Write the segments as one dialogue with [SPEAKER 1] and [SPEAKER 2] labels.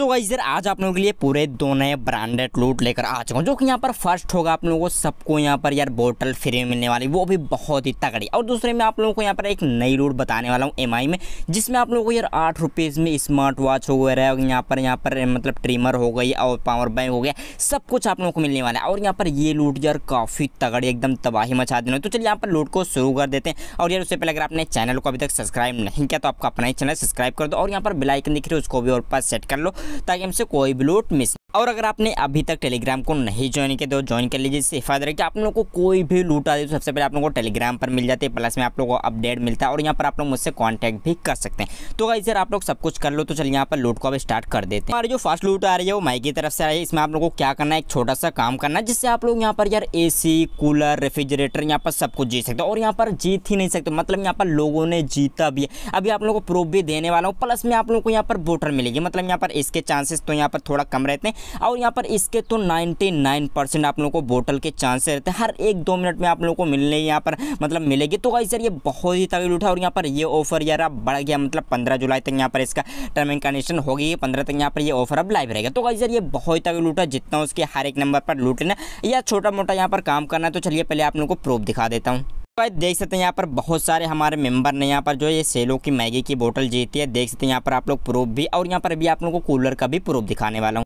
[SPEAKER 1] सो so इधर आज आप लोगों के लिए पूरे दो नए ब्रांडेड लूट लेकर आ चुका हूँ जो कि यहाँ पर फर्स्ट होगा आप लोगों को सबको यहाँ पर यार बोटल फ्री मिलने वाली वो भी बहुत ही तगड़ी और दूसरे में आप लोगों को यहाँ पर एक नई लूट बताने वाला हूँ एम में जिसमें आप लोगों को यार आठ रुपीज़ में स्मार्ट वॉच हो गया है और यहाँ पर यहाँ पर मतलब ट्रिमर हो गई और पावर बैंक हो गया सब कुछ आप लोगों को मिलने वाला है और यहाँ पर ये लूट यार काफ़ी तगड़ी एकदम तबाही मचा देना तो चलिए यहाँ पर लूट को शुरू कर देते हैं और यार उससे पहले अगर आपने चैनल को अभी तक सब्सक्राइब नहीं किया तो आपका अपना ही चैनल सब्सक्राइब कर दो और यहाँ पर बिलाइकन दिख रही है उसको भी और पास सेट कर लो ताकि हमसे कोई भी लूट मिस और अगर आपने अभी तक टेलीग्राम को नहीं ज्वाइन किया तो ज्वाइन कर लीजिए इससे फायदा है कि आप लोगों को कोई भी लूट आती है तो सबसे पहले आप लोगों को टेलीग्राम पर मिल जाती है प्लस में आप लोगों को अपडेट मिलता है और यहाँ पर आप लोग मुझसे कॉन्टैक्ट भी कर सकते हैं तो अगर सर आप लोग सब कुछ कर लो तो चलिए यहाँ पर लूट को अब स्टार्ट कर देते हैं और जो फर्स्ट लूट आ रही है वो माई की तरफ से आई है इसमें आप लोगों को क्या करना है एक छोटा सा काम करना है जिससे आप लोग यहाँ पर यार ए कूलर रेफ्रिजरेटर यहाँ पर सब कुछ जीत सकते हो और यहाँ पर जीत ही नहीं सकते मतलब यहाँ पर लोगों ने जीता भी अभी आप लोग को प्रूफ भी देने वाला हूँ प्लस में आप लोग को यहाँ पर वोटर मिलेगी मतलब यहाँ पर इसके चांसेस तो यहाँ पर थोड़ा कम रहते हैं और यहाँ पर इसके तो 99 परसेंट आप लोगों को बोटल के चांस रहते हैं हर एक दो मिनट में आप लोगों को मिलने यहाँ पर मतलब मिलेगी तो गाइस यार ये बहुत ही तगड़ी उठा है और यहाँ पर ये ऑफर यार अब बढ़ गया मतलब पंद्रह जुलाई तक यहाँ पर इसका टर्म एंड कंडीशन होगी पंद्रह तक यहाँ पर ये ऑफर अब लाइव रहेगा तो गाइस यार ये बहुत ही तगड़ी उठा जितना उसके हर एक नंबर पर लूट लेना या छोटा मोटा यहाँ पर काम करना है तो चलिए पहले आप लोग को प्रूफ दिखा देता हूँ भाई देख सकते हैं यहाँ पर बहुत सारे हमारे मेंबर ने यहाँ पर जो ये सेलो की मैगी की बोतल जीती है देख सकते हैं यहाँ पर आप लोग प्रूफ भी और यहाँ पर भी आप लोगों को कूलर का भी प्रूफ दिखाने वाला हूँ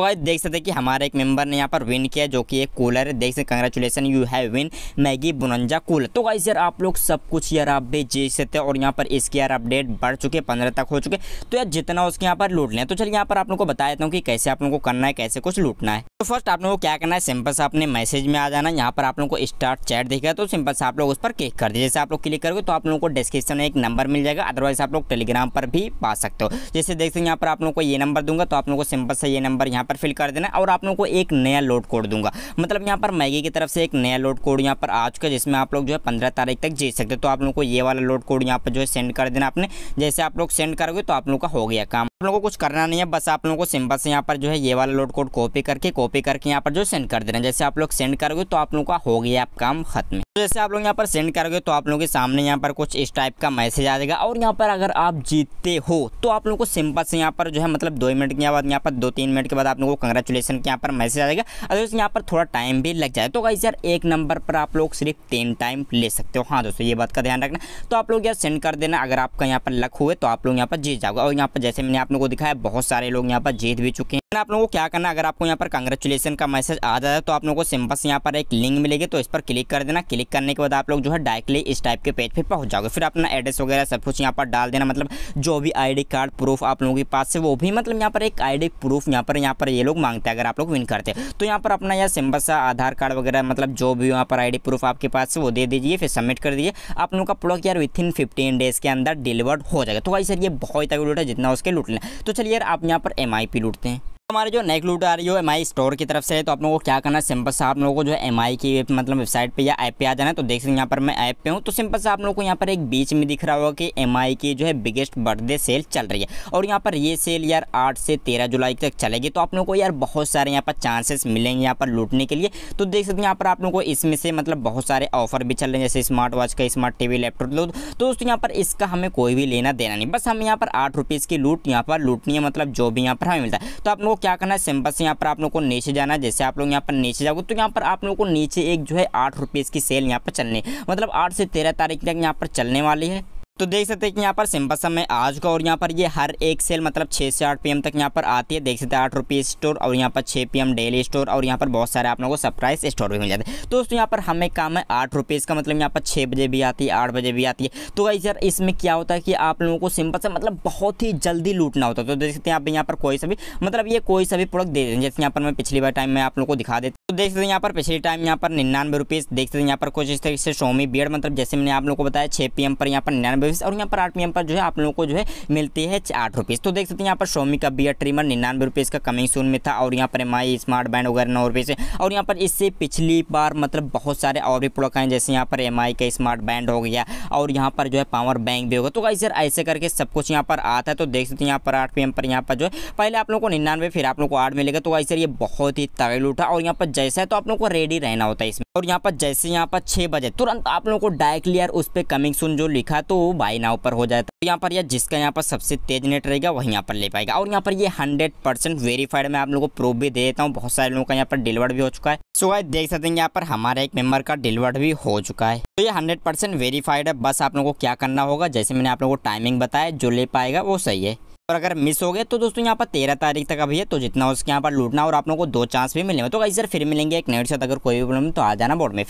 [SPEAKER 1] गाइस देख सकते हैं कि हमारे एक मेंबर ने यहाँ पर विन किया जो कि एक कूलर है देख सकते congratulation you have win Maggi bonanza cooler तो गाइस यार आप लोग सब कुछ यार आप भी जीत सकते हैं और यहाँ पर इसके यार अपडेट बढ़ चुके हैं पंद्रह तक हो चुके तो यार जितना उसके यहाँ पर लूट लें तो चलिए यहाँ पर आप लोग को बता देता हूँ कि कैसे आप लोग को करना है कैसे कुछ लूटना है तो फर्स्ट आप लोग को क्या करना है सिंपल से आपने मैसेज में आ जाना यहाँ पर आप लोग को स्टार्ट चैट दिखेगा तो सिंपल से आप लोग उस पर क्लिक कर दीजिए जैसे आप लोग क्लिक करोगे तो आप लोगों को डिस्क्रिप्शन में एक नंबर मिल जाएगा अदरवाइज आप लोग टेलीग्राम पर भी पा सकते हो जैसे देख सकते यहाँ पर आप लोग को ये नंबर दूंगा तो आप लोग को सिंपल से ये नंबर यहाँ पर फिल कर देना और आप लोगों को एक नया लोड कोड दूंगा मतलब यहाँ पर मैगी की तरफ से एक नया लोड कोड यहाँ पर आ चुका है जिसमें आप लोग जो है पंद्रह तारीख तक जीत सकते हो तो आप लोगों को ये वाला लोड कोड यहाँ पर जो है सेंड कर देना आपने जैसे आप लोग सेंड करोगे तो आप लोगों का हो गया काम आप लोगों को कुछ करना नहीं है बस आप लोगों को सिंपल से यहाँ पर जो है ये वाला लोड कोड कॉपी करके कॉपी करके यहाँ पर जो सेंड कर देना जैसे आप लोग सेंड करोगे तो आप लोगों का हो गया आप काम खत्म जैसे आप लोग यहाँ पर सेंड करोगे तो आप लोगों के सामने यहाँ पर कुछ इस टाइप का मैसेज आ जाएगा और यहाँ पर अगर आप जीतते हो तो आप लोगों को सिंपल से यहाँ पर जो है मतलब दो मिनट के बाद यहाँ पर दो तीन मिनट के बाद आप लोगों को कंग्रेचुलेसन के यहाँ पर मैसेज आ जाएगा अगर यहाँ पर थोड़ा टाइम भी लग जाए तो कहीं यार एक नंबर पर आप लोग सिर्फ तीन टाइम ले सकते हो हाँ दोस्तों ये बात का ध्यान रखना तो आप लोग यार सेंड कर देना अगर आपका यहाँ पर लक हुए तो आप लोग यहाँ पर जीत जाओगे और यहाँ पर जैसे मैंने आप लोग को दिखाया बहुत सारे लोग यहाँ पर जीत भी चुके हैं आप लोगों को क्या करना अगर आपको यहाँ पर कंग्रेचुलेसन का मैसेज आ जाता है तो आप लोगों को सिंपल से यहाँ पर एक लिंक मिलेगी तो इस पर क्लिक कर देना क्लिक करने के बाद आप लोग जो है डायरेक्टली इस टाइप के पेज पे पहुंच जाओगे फिर अपना एड्रेस वगैरह सब कुछ यहाँ पर डाल देना मतलब जो भी आईडी कार्ड प्रूफ आप लोगों के पास से वो भी मतलब यहाँ पर एक आई प्रूफ यहाँ पर यहाँ पर ये लोग मांगते हैं अगर आप लोग विन करते तो यहाँ पर अपना यह सिंपल सा आधार कार्ड वगैरह मतलब जो भी यहाँ पर आई प्रूफ आपके पास से वो दे दीजिए फिर सबमिट कर दीजिए आप लोगों का प्रोडक्ट यार विथ इन फिफ्टीन डेज़ के अंदर डिलीवर्ड हो जाएगा तो भाई सर ये बहुत तक लूट है जितना उसके लूट लें तो चलिए यार आप यहाँ पर एम लूटते हैं हमारे जो नेक लूट आ रही है एम आई स्टोर की तरफ से है तो आप लोगों को क्या करना है सिंपल से आप लोगों को जो है एम की मतलब वेबसाइट पे या ऐप पे आ जाना है तो देख सकते हैं यहाँ पर मैं ऐप पे हूँ तो सिंपल से आप लोगों को यहाँ पर एक बीच में दिख रहा होगा कि एम आई की जो है बिगेस्ट बर्थडे सेल चल रही है और यहाँ पर ये सेल यार आठ से तेरह जुलाई तक चलेगी तो आप लोगों को यार बहुत सारे यहाँ पर चांसेस मिलेंगे यहाँ पर लूटने के लिए तो देख सकते हैं यहाँ पर आप लोगों को इसमें से मतलब बहुत सारे ऑफर भी चल रहे हैं जैसे स्मार्ट वॉच का स्मार्ट टी वी लैपटॉप लो तो दोस्तों यहाँ पर इसका हमें कोई भी लेना देना नहीं बस हमें यहाँ पर आठ की लूट यहाँ पर लूटनी है मतलब जो भी यहाँ पर हमें मिलता है तो आप लोगों क्या करना है सिंपल से यहाँ पर आप लोग को नीचे जाना है जैसे आप लोग यहाँ पर नीचे जाओगे तो यहाँ पर आप लोग को नीचे एक जो है आठ रुपीज़ की सेल यहाँ पर चलने मतलब आठ से तेरह तारीख तक यहाँ पर चलने वाली है तो देख सकते हैं कि यहाँ पर सिंपल समय आज का और यहाँ पर ये हर एक सेल मतलब 6 से आठ पीएम तक यहाँ पर आती है देख सकते हैं आठ रुपये स्टोर और यहाँ पर 6 पीएम डेली स्टोर और यहाँ पर बहुत सारे आप लोगों को सरप्राइज स्टोर भी मिल जाते हैं दोस्तों यहाँ पर हमें काम है आठ रुपीज का मतलब यहाँ पर छः बजे भी आती है आठ बजे भी आती है तो वही सर इसमें क्या होता है कि आप लोगों को सिंपल सम मतलब बहुत ही जल्दी लूटना होता है तो देख सकते हैं आप यहाँ पर कोई सभी मतलब ये कोई सा भी प्रोडक्ट दे देते जैसे यहाँ पर मैं पिछली बार टाइम में आप लोग को दिखा देता तो देख सकते हैं यहाँ पर पिछले टाइम यहाँ पर निन्यानवे रुपीज़ देख सकते हैं यहाँ पर कुछ इस तरीके से सोमी बियड मतलब जैसे मैंने आप लोग को बताया छः पी पर यहाँ पर निन्यानवे रुपीज़ और यहाँ पर आठ एम पर जो है आप लोगों को जो है मिलती है आठ रुपीज़ तो देख सकते हैं यहाँ पर शोमी का बियर ट्रिमर निन्यानवे रुपीज़ का कमिंग सून में था और यहाँ पर एम स्मार्ट बैंड वगैरह नौ रुपये से और यहाँ पर इससे पिछली बार मतलब बहुत सारे और भी प्रोडक्ट हैं जैसे यहाँ पर एम का स्मार्ट बैंड हो गया और यहाँ पर जो है पावर बैंक भी होगा तो गाइस सर ऐसे करके सब कुछ यहाँ पर आता है तो देख सकते हैं यहाँ पर आठ पी पर यहाँ पर जो है पहले आप लोग को निन्यानवे फिर आप लोग को आठ मिलेगा तो गाइस सर ये बहुत ही तवेल उठा और यहाँ पर जैसा है तो आप लोग को रेडी रहना होता है इसमें और यहाँ पर जैसे यहाँ पर छः बजे तुरंत आप लोगों को डायरेक्टली यार उस पर कमिंग सुन जो लिखा तो वो बाय बाई नाव पर हो जाता तो है यहाँ पर यह जिसका यहाँ पर सबसे तेज नेट रहेगा वही यहाँ पर ले पाएगा और यहाँ पर ये हंड्रेड परसेंट वेरीफाइड मैं आप लोगों को प्रूफ भी दे देता हूँ बहुत सारे लोगों का यहाँ पर डिलीवर भी हो चुका है सो so, गाइस देख सकते हैं यहाँ पर हमारा एक मेंबर का डिलीवर भी हो चुका है तो ये हंड्रेड परसेंट वेरीफाइड है बस आप लोगों को क्या करना होगा जैसे मैंने आप लोगों को टाइमिंग बताया जो ले पाएगा वो सही है और अगर मिस हो गए तो दोस्तों यहाँ पर तेरह तारीख तक अभी है तो जितना उसके यहाँ पर लूटना और आप लोगों को दो चांस भी मिलेंगे तो गाइस सर फिर मिलेंगे एक नेट से अगर कोई भी प्रॉब्लम तो आ जाना बोर्ड में